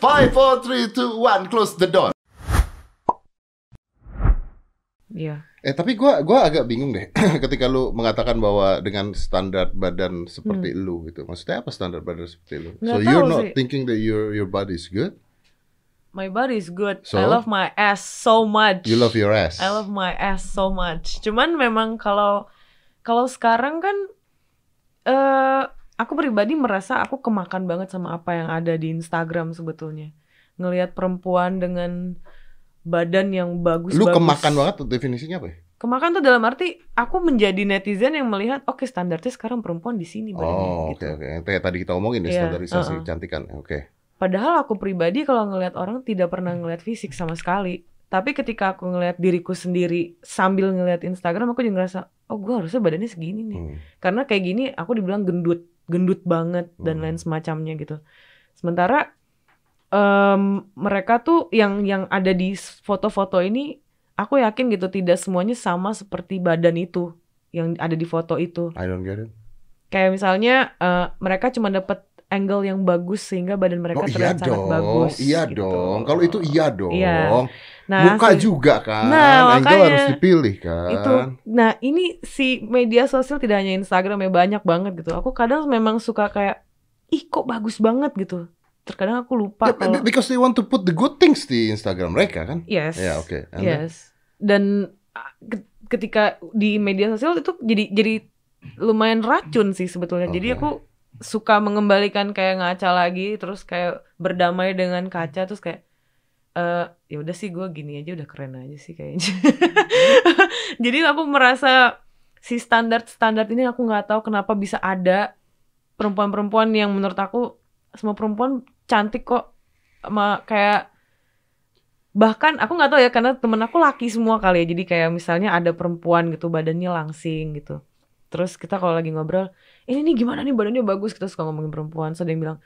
Five, four, three, two, one, close the door. Iya. Eh tapi gue gua agak bingung deh ketika lu mengatakan bahwa dengan standar badan seperti hmm. lu gitu. Maksudnya apa standar badan seperti lu? Nggak so you're not sih. thinking that your your body is good? My body is good. So? I love my ass so much. You love your ass. I love my ass so much. Cuman memang kalau kalau sekarang kan eh uh, aku pribadi merasa aku kemakan banget sama apa yang ada di Instagram sebetulnya ngelihat perempuan dengan badan yang bagus lu kemakan banget tuh definisinya apa ya? kemakan tuh dalam arti aku menjadi netizen yang melihat oke okay, standarnya sekarang perempuan di sini badannya oh oke gitu. oke okay, okay. tadi kita omongin yeah, iya, standarisasi uh -uh. oke okay. padahal aku pribadi kalau ngelihat orang tidak pernah ngelihat fisik sama sekali tapi ketika aku ngelihat diriku sendiri sambil ngelihat Instagram, aku juga ngerasa, oh gue harusnya badannya segini nih. Hmm. Karena kayak gini aku dibilang gendut gendut banget hmm. dan lain semacamnya gitu. Sementara um, mereka tuh yang yang ada di foto-foto ini aku yakin gitu tidak semuanya sama seperti badan itu yang ada di foto itu. I don't get it. Kayak misalnya uh, mereka cuma dapat angle yang bagus sehingga badan mereka oh, iya terlihat iya sangat dong, bagus. Iya gitu. dong. Kalau itu iya dong. Iya. Nah, muka si, juga kan. Nah, angle makanya, harus dipilih kan. Itu. Nah, ini si media sosial tidak hanya Instagram ya banyak banget gitu. Aku kadang memang suka kayak ih kok bagus banget gitu. Terkadang aku lupa yeah, kalau because they want to put the good things di Instagram mereka kan. Yes. Ya, yeah, oke. Okay. Yes. yes. Dan ketika di media sosial itu jadi jadi lumayan racun sih sebetulnya. Okay. Jadi aku suka mengembalikan kayak ngaca lagi terus kayak berdamai dengan kaca terus kayak uh, ya udah sih gue gini aja udah keren aja sih kayaknya jadi aku merasa si standar standar ini aku nggak tahu kenapa bisa ada perempuan-perempuan yang menurut aku semua perempuan cantik kok sama kayak bahkan aku nggak tahu ya karena temen aku laki semua kali ya jadi kayak misalnya ada perempuan gitu badannya langsing gitu terus kita kalau lagi ngobrol eh, ini nih gimana nih badannya bagus kita suka ngomongin perempuan so ada yang bilang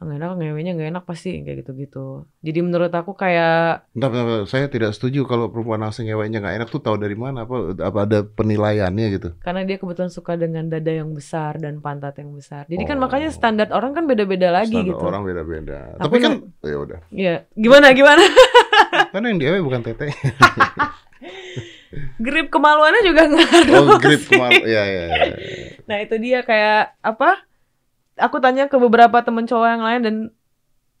ah, nggak enak ngewenya nggak enak pasti kayak gitu gitu jadi menurut aku kayak bentar, bentar, bentar. saya tidak setuju kalau perempuan asing ngewenya nggak enak tuh tahu dari mana apa apa ada penilaiannya gitu karena dia kebetulan suka dengan dada yang besar dan pantat yang besar jadi kan oh. kan makanya standar orang kan beda beda lagi standar gitu orang beda beda tapi kan ya udah ya gimana gimana karena yang dia bukan tete grip kemaluannya juga nggak ada. Oh, grip ya, ya, ya. Nah, itu dia kayak apa? Aku tanya ke beberapa temen cowok yang lain dan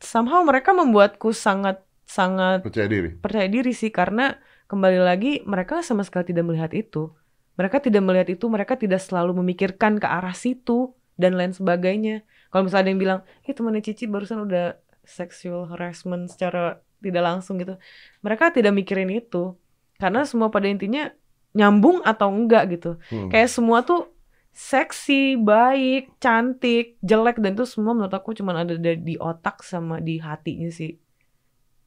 somehow mereka membuatku sangat sangat percaya diri. Percaya diri sih karena kembali lagi mereka sama sekali tidak melihat itu. Mereka tidak melihat itu, mereka tidak selalu memikirkan ke arah situ dan lain sebagainya. Kalau misalnya ada yang bilang, "Ih, temannya Cici barusan udah sexual harassment secara tidak langsung gitu." Mereka tidak mikirin itu karena semua pada intinya nyambung atau enggak gitu hmm. kayak semua tuh seksi baik cantik jelek dan itu semua menurut aku cuma ada di otak sama di hatinya sih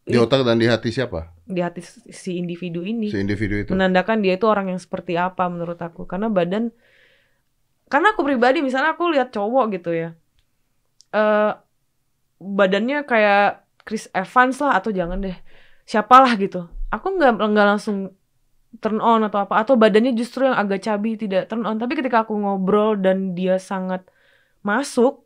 di otak dan di hati siapa? Di hati si individu ini. Si individu itu. Menandakan dia itu orang yang seperti apa menurut aku. Karena badan, karena aku pribadi misalnya aku lihat cowok gitu ya, uh, badannya kayak Chris Evans lah atau jangan deh siapalah gitu aku nggak nggak langsung turn on atau apa atau badannya justru yang agak cabi tidak turn on tapi ketika aku ngobrol dan dia sangat masuk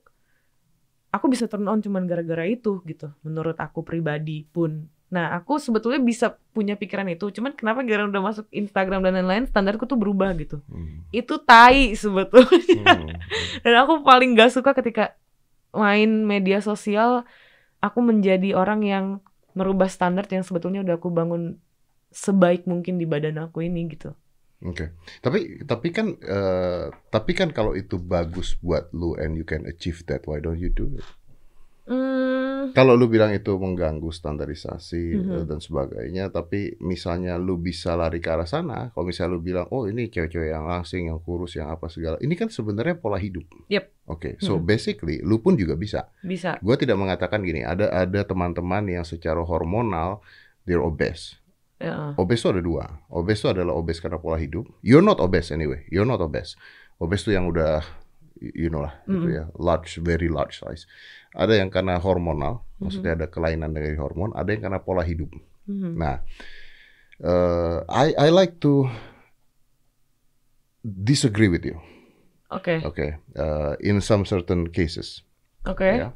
aku bisa turn on cuman gara-gara itu gitu menurut aku pribadi pun nah aku sebetulnya bisa punya pikiran itu cuman kenapa gara udah masuk Instagram dan lain-lain standarku tuh berubah gitu hmm. itu tai sebetulnya hmm. dan aku paling gak suka ketika main media sosial aku menjadi orang yang merubah standar yang sebetulnya udah aku bangun sebaik mungkin di badan aku ini gitu. Oke, okay. tapi tapi kan uh, tapi kan kalau itu bagus buat lu and you can achieve that, why don't you do it? Hmm, kalau lu bilang itu mengganggu standarisasi eh, mm-hmm. dan sebagainya, tapi misalnya lu bisa lari ke arah sana, kalau misalnya lu bilang, oh ini cewek-cewek yang langsing, yang kurus, yang apa segala, ini kan sebenarnya pola hidup. Yep. Oke, okay. so mm-hmm. basically lu pun juga bisa. Bisa. Gua tidak mengatakan gini, ada ada teman-teman yang secara hormonal they're obese. Yeah. Obes itu ada dua. Obes itu adalah obes karena pola hidup. You're not obese anyway. You're not obese. Obes itu yang udah you know lah mm gitu ya large very large size ada yang karena hormonal mm maksudnya ada kelainan dari hormon ada yang karena pola hidup mm nah uh, I I like to disagree with you Oke. Okay. Oke. Okay. Uh, eh, in some certain cases. Oke. Okay. Ya.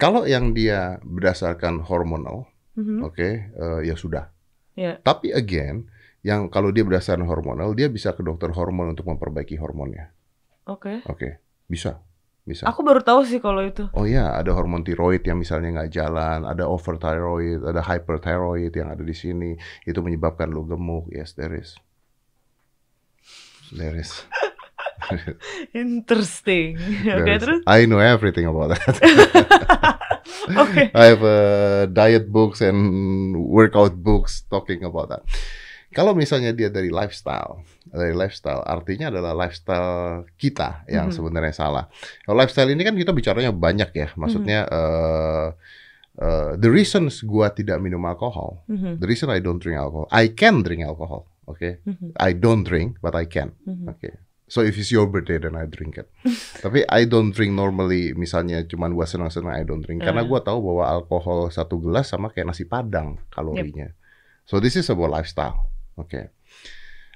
Kalau yang dia berdasarkan hormonal, mm-hmm. oke, okay, uh, eh, ya sudah. Yeah. Tapi again, yang kalau dia berdasarkan hormonal, dia bisa ke dokter hormon untuk memperbaiki hormonnya. Oke. Okay. Oke, okay. bisa. Bisa. Aku baru tahu sih kalau itu. Oh iya, ada hormon tiroid yang misalnya nggak jalan, ada overthyroid, ada hyperthyroid yang ada di sini, itu menyebabkan lu gemuk. Yes, there is. There is. Interesting. Oke, okay, terus? I know everything about that. okay. I have a uh, diet books and workout books talking about that. Kalau misalnya dia dari lifestyle, dari lifestyle artinya adalah lifestyle kita yang mm-hmm. sebenarnya salah. Kalau lifestyle ini kan kita bicaranya banyak ya, maksudnya mm-hmm. uh, Uh, the reasons gua tidak minum alkohol, mm-hmm. the reason I don't drink alcohol, I can drink alcohol, oke? Okay? Mm-hmm. I don't drink, but I can, mm-hmm. oke? Okay? So if it's your birthday, then I drink it. Tapi I don't drink normally, misalnya cuman gua senang-senang I don't drink, karena ah. gua tahu bahwa alkohol satu gelas sama kayak nasi padang kalorinya. Yep. So this is about lifestyle. Oke. Okay.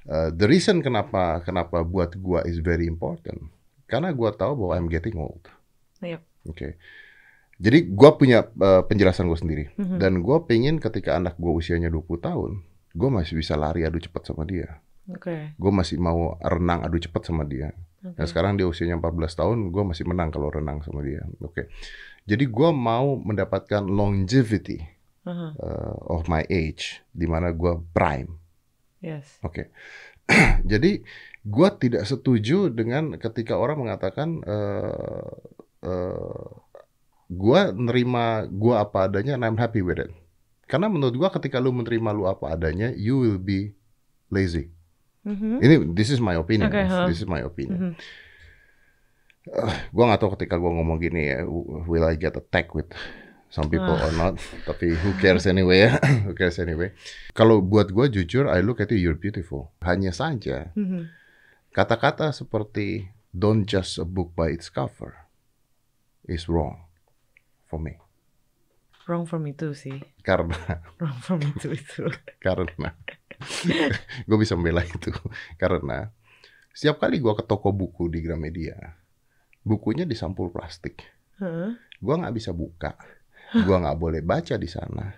Uh, eh, the reason kenapa kenapa buat gua is very important karena gua tahu bahwa I'm getting old. Yep. Oke. Okay. Jadi gua punya uh, penjelasan gua sendiri mm -hmm. dan gua pengen ketika anak gua usianya 20 tahun, gua masih bisa lari adu cepat sama dia. Oke. Okay. Gua masih mau renang adu cepat sama dia. Okay. Nah sekarang dia usianya 14 tahun, gua masih menang kalau renang sama dia. Oke. Okay. Jadi gua mau mendapatkan longevity uh -huh. uh, eh, of my age di mana gua prime Yes. Oke. Okay. Jadi gue tidak setuju dengan ketika orang mengatakan uh, eh, uh, eh, gue nerima gue apa adanya and I'm happy with it. Karena menurut gue ketika lu menerima lu apa adanya, you will be lazy. Mm-hmm. Ini this is my opinion. Okay, huh? This is my opinion. Mm-hmm. Uh, eh, gue gak tahu ketika gue ngomong gini ya, will I get attacked with some people or ah. not tapi who cares anyway ya who cares anyway kalau buat gue jujur I look at you you're beautiful hanya saja mm-hmm. kata-kata seperti don't just a book by its cover is wrong for me wrong for me too sih karena wrong for me too itu karena gue bisa membela itu karena setiap kali gue ke toko buku di Gramedia bukunya disampul plastik huh? gue nggak bisa buka Gua nggak boleh baca di sana.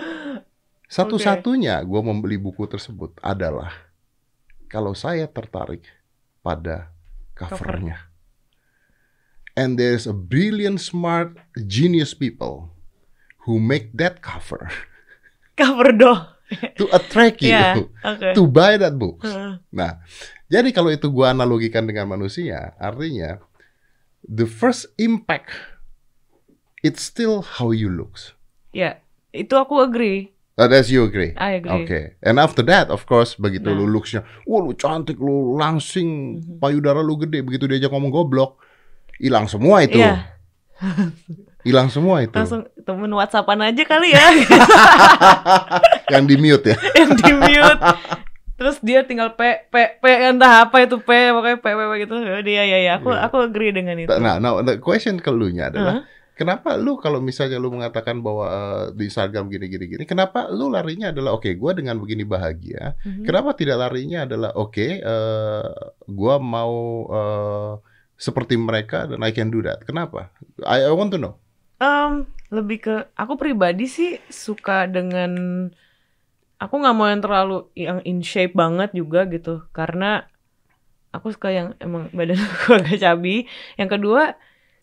Satu-satunya gue membeli buku tersebut adalah kalau saya tertarik pada covernya. And there's a brilliant, smart, genius people who make that cover. Cover do. to attract you yeah, okay. to buy that book. Uh. Nah, jadi kalau itu gue analogikan dengan manusia, artinya the first impact it's still how you looks. Ya, yeah, itu aku agree. Uh, that's you agree. I agree. Okay. And after that, of course, begitu nah. lu looksnya, wah lu cantik, lu langsing, mm-hmm. payudara lu gede, begitu diajak ngomong goblok, hilang semua itu. Yeah. Hilang semua itu. Langsung temen WhatsAppan aja kali ya. Yang di mute ya. Yang di mute. Terus dia tinggal p p p entah apa itu p pokoknya p p, p gitu. Dia ya ya aku yeah. aku agree dengan nah, itu. Nah, now the question nya adalah uh-huh Kenapa lu kalau misalnya lu mengatakan bahwa uh, di Instagram gini-gini gini, kenapa lu larinya adalah oke okay, gue dengan begini bahagia? Mm-hmm. Kenapa tidak larinya adalah oke okay, uh, eh, gue mau uh, seperti mereka dan I can do that? Kenapa? I, I want to know. Um, lebih ke aku pribadi sih suka dengan aku nggak mau yang terlalu yang in shape banget juga gitu karena aku suka yang emang badan aku agak cabi. Yang kedua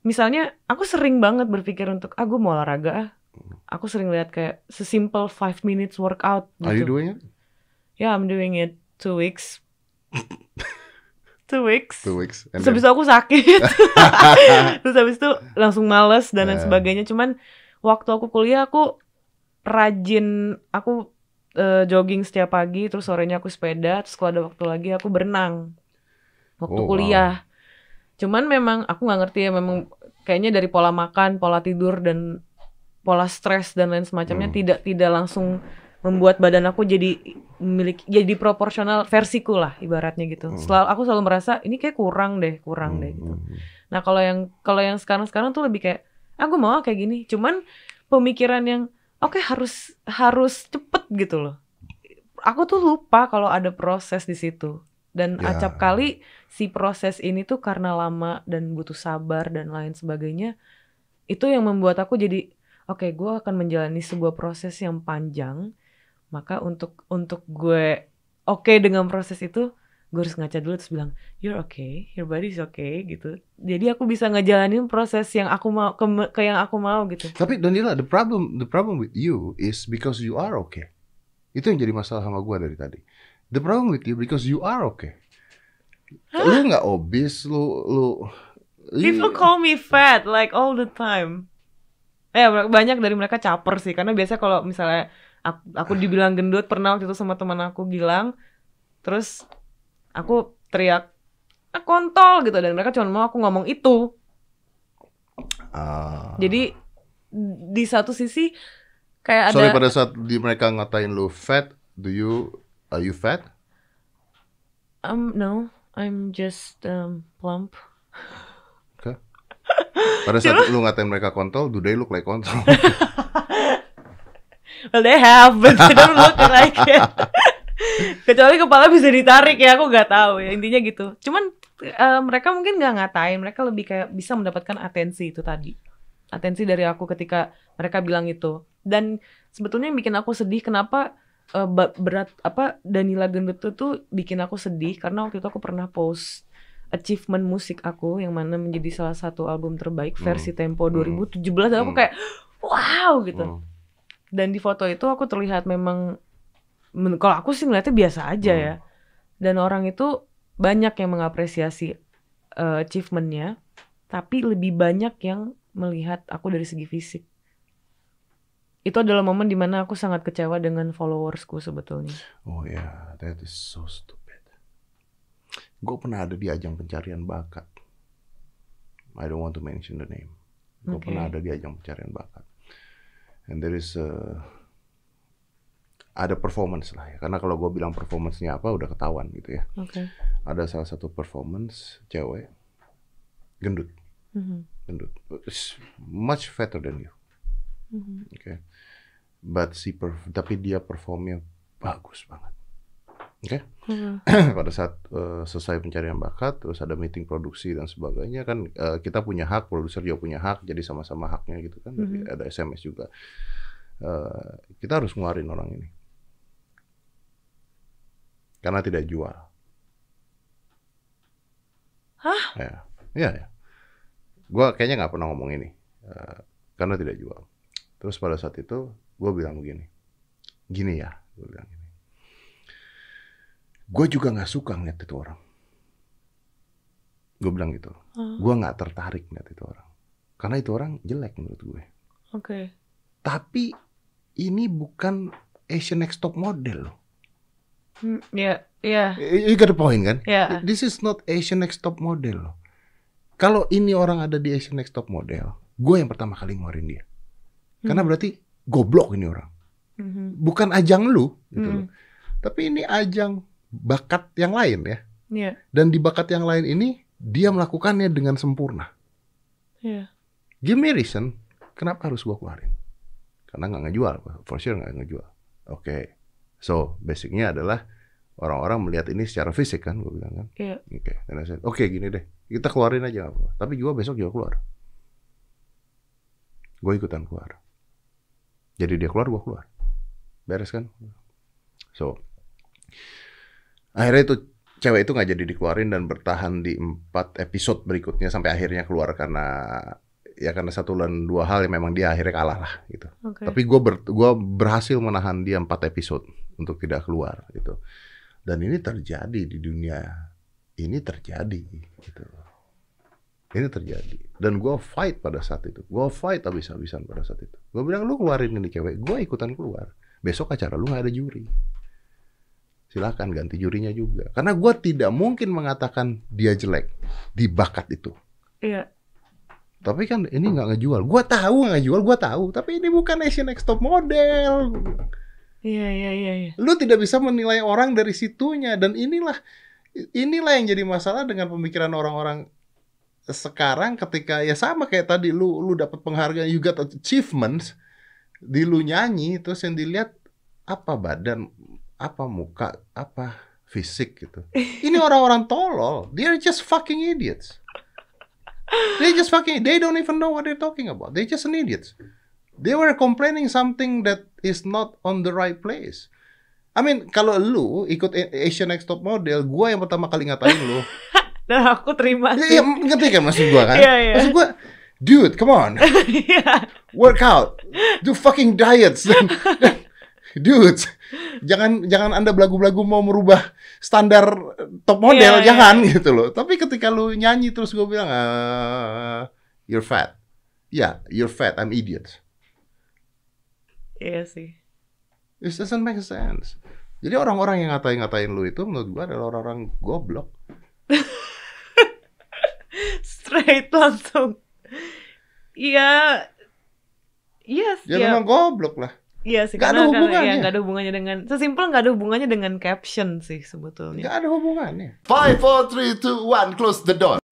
misalnya aku sering banget berpikir untuk ah mau olahraga ah. aku sering lihat kayak sesimpel five minutes workout gitu. Are you gitu. doing it? Yeah, I'm doing it two weeks. two weeks. Two weeks. And terus habis itu aku sakit. terus habis itu langsung males dan lain sebagainya. Cuman waktu aku kuliah aku rajin aku uh, jogging setiap pagi terus sorenya aku sepeda terus kalau ada waktu lagi aku berenang waktu oh, kuliah wow. Cuman memang aku nggak ngerti ya memang kayaknya dari pola makan, pola tidur dan pola stres dan lain semacamnya hmm. tidak tidak langsung membuat badan aku jadi memiliki jadi proporsional versiku lah ibaratnya gitu. Hmm. Selalu aku selalu merasa ini kayak kurang deh, kurang hmm. deh gitu. Hmm, hmm, hmm. Nah, kalau yang kalau yang sekarang-sekarang tuh lebih kayak aku mau kayak gini. Cuman pemikiran yang oke okay, harus harus cepet gitu loh. Aku tuh lupa kalau ada proses di situ dan yeah. acap kali si proses ini tuh karena lama dan butuh sabar dan lain sebagainya itu yang membuat aku jadi oke okay, gue akan menjalani sebuah proses yang panjang maka untuk untuk gue oke okay dengan proses itu gue harus ngaca dulu terus bilang you're okay your body's okay gitu jadi aku bisa ngejalanin proses yang aku mau ke, ke yang aku mau gitu tapi Daniela the problem the problem with you is because you are okay itu yang jadi masalah sama gue dari tadi the problem with you because you are okay. Huh? Lu nggak obes, lu lu. People you... call me fat like all the time. eh, banyak dari mereka caper sih karena biasa kalau misalnya aku, aku dibilang gendut pernah waktu itu sama teman aku bilang, terus aku teriak ah, kontol gitu dan mereka cuma mau aku ngomong itu. Uh. Jadi di satu sisi kayak Sorry, ada. Sorry pada saat di mereka ngatain lu fat, do you Are you fat? Um, no, I'm just um, plump. Okay. Pada saat lu ngatain mereka kontol, do they look like kontol? well, they have, but they don't look like it. Kecuali kepala bisa ditarik ya, aku nggak tahu ya intinya gitu. Cuman uh, mereka mungkin nggak ngatain, mereka lebih kayak bisa mendapatkan atensi itu tadi. Atensi dari aku ketika mereka bilang itu. Dan sebetulnya yang bikin aku sedih kenapa uh, berat apa Danila Gendut tuh bikin aku sedih karena waktu itu aku pernah post achievement musik aku yang mana menjadi salah satu album terbaik hmm. versi hmm. Tempo 2017 hmm. dan aku hmm. kayak wow gitu. Hmm. Dan di foto itu aku terlihat memang kalau aku sih ngeliatnya biasa aja hmm. ya. Dan orang itu banyak yang mengapresiasi uh, achievementnya, tapi lebih banyak yang melihat aku dari segi fisik itu adalah momen dimana aku sangat kecewa dengan followersku sebetulnya. Oh ya, yeah. that is so stupid. Gue pernah ada di ajang pencarian bakat. I don't want to mention the name. Gue okay. pernah ada di ajang pencarian bakat. And there is a, ada performance lah ya. Karena kalau gue bilang performancenya apa udah ketahuan gitu ya. Okay. Ada salah satu performance cewek gendut. Mm -hmm. Gendut. It's much fatter than you hmm Oke. Okay. But si perf- tapi dia performnya bagus banget. Oke. Okay? Mm-hmm. Pada saat uh, selesai pencarian bakat, terus ada meeting produksi dan sebagainya kan uh, kita punya hak, produser juga punya hak, jadi sama-sama haknya gitu kan. Mm-hmm. Ada SMS juga. Uh, kita harus ngeluarin orang ini. Karena tidak jual. Hah? Ya, ya. ya. Gue kayaknya nggak pernah ngomong ini. Uh, karena tidak jual. Terus pada saat itu gue bilang begini, gini ya, gue bilang gini. Gue juga nggak suka ngeliat itu orang. Gue bilang gitu. Uh. Ah. Gue nggak tertarik ngeliat itu orang. Karena itu orang jelek menurut gue. Oke. Okay. Tapi ini bukan Asian Next Top Model loh. Hmm, ya, yeah, yeah. You got the point kan? Yeah. This is not Asian Next Top Model loh. Kalau ini orang ada di Asian Next Top Model, gue yang pertama kali ngeluarin dia. Karena hmm. berarti goblok ini orang. Hmm. Bukan ajang lu gitu hmm. Tapi ini ajang bakat yang lain ya. Yeah. Dan di bakat yang lain ini dia melakukannya dengan sempurna. Yeah. Give me reason kenapa harus gua keluarin? Karena nggak ngejual, for sure nggak ngejual. Oke, okay. so basicnya adalah orang-orang melihat ini secara fisik kan, gue bilang kan. Yeah. Oke, okay. oke okay, gini deh, kita keluarin aja apa. Tapi juga besok juga keluar. Gue ikutan keluar. Jadi dia keluar, gue keluar. Beres kan? So, akhirnya itu cewek itu nggak jadi dikeluarin dan bertahan di empat episode berikutnya sampai akhirnya keluar karena ya karena satu dan dua hal yang memang dia akhirnya kalah lah gitu. Okay. Tapi gue ber, gua berhasil menahan dia empat episode untuk tidak keluar gitu. Dan ini terjadi di dunia ini terjadi gitu ini terjadi dan gue fight pada saat itu gue fight habis-habisan pada saat itu gue bilang lu keluarin ini cewek gue ikutan keluar besok acara lu gak ada juri Silakan ganti jurinya juga karena gue tidak mungkin mengatakan dia jelek di bakat itu iya tapi kan ini nggak ngejual gue tahu nggak jual gue tahu tapi ini bukan Asian Next Top Model iya iya iya ya. lu tidak bisa menilai orang dari situnya dan inilah inilah yang jadi masalah dengan pemikiran orang-orang sekarang ketika ya sama kayak tadi lu lu dapat penghargaan you got achievements di lu nyanyi terus yang dilihat apa badan apa muka apa fisik gitu ini orang-orang tolol they are just fucking idiots they just fucking they don't even know what they're talking about they just an idiots they were complaining something that is not on the right place I mean kalau lu ikut Asian Next Top Model gua yang pertama kali ngatain lu dan aku terima iya, iya, sih. Iya, ngerti kan maksud gua kan? Iya, iya. Maksud gua, dude, come on. work out Do fucking diets. dude, jangan jangan Anda belagu-belagu mau merubah standar top model, yeah, jangan yeah. gitu loh. Tapi ketika lu nyanyi terus gua bilang, uh, you're fat. Yeah, you're fat. I'm idiot. Iya sih. It doesn't make sense. Jadi orang-orang yang ngatain-ngatain lu itu menurut gua adalah orang-orang goblok Itu langsung. Iya. Yes. Iya ya, ya. memang goblok lah. Iya sih, gak ada hubungannya. ya, gak ada hubungannya dengan, sesimpel gak ada hubungannya dengan caption sih sebetulnya. Gak ada hubungannya. Five, four, three, two, one, close the door.